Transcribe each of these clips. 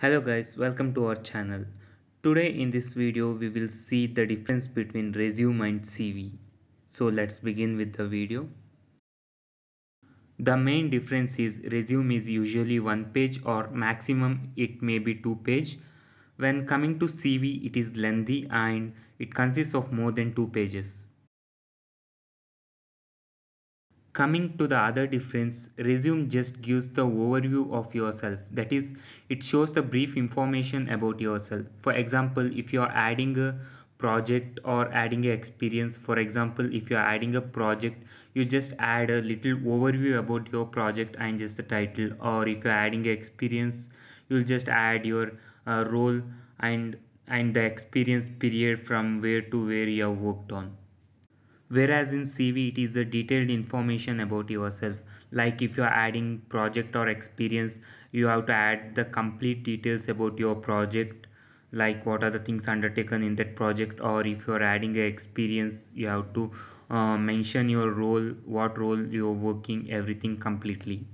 hello guys welcome to our channel today in this video we will see the difference between resume and cv so let's begin with the video the main difference is resume is usually one page or maximum it may be two page when coming to cv it is lengthy and it consists of more than two pages Coming to the other difference, resume just gives the overview of yourself. That is, it shows the brief information about yourself. For example, if you are adding a project or adding a experience for example if you are adding a project you just add a little overview about your project and just the title or if you are adding an experience you'll just add your uh, role and and the experience period from where to where you have worked on Whereas in CV, it is the detailed information about yourself. Like if you are adding project or experience, you have to add the complete details about your project, like what are the things undertaken in that project, or if you are adding a experience, you have to uh, mention your role, what role you are working, everything completely.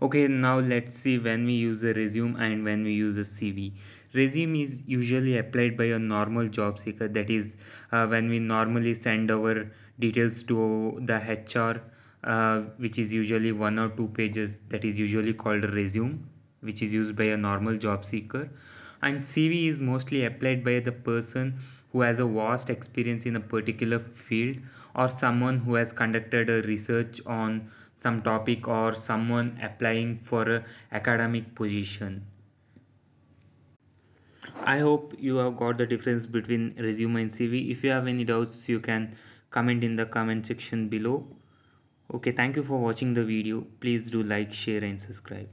Okay, now let's see when we use a resume and when we use a CV resume is usually applied by a normal job seeker that is uh, when we normally send our details to the hr uh, which is usually one or two pages that is usually called a resume which is used by a normal job seeker and cv is mostly applied by the person who has a vast experience in a particular field or someone who has conducted a research on some topic or someone applying for an academic position i hope you have got the difference between resume and cv if you have any doubts you can comment in the comment section below okay thank you for watching the video please do like share and subscribe